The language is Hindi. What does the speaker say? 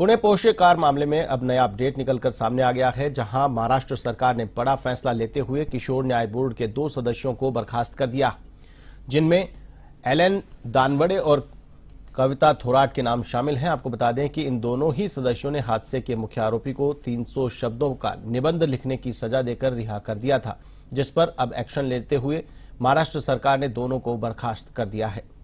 पुणे पोषे कार मामले में अब नया अपडेट निकलकर सामने आ गया है जहां महाराष्ट्र सरकार ने बड़ा फैसला लेते हुए किशोर न्याय बोर्ड के दो सदस्यों को बर्खास्त कर दिया जिनमें एन दानवड़े और कविता थोराट के नाम शामिल हैं आपको बता दें कि इन दोनों ही सदस्यों ने हादसे के मुख्य आरोपी को 300 शब्दों का निबंध लिखने की सजा देकर रिहा कर दिया था जिस पर अब एक्शन लेते हुए महाराष्ट्र सरकार ने दोनों को बर्खास्त कर दिया है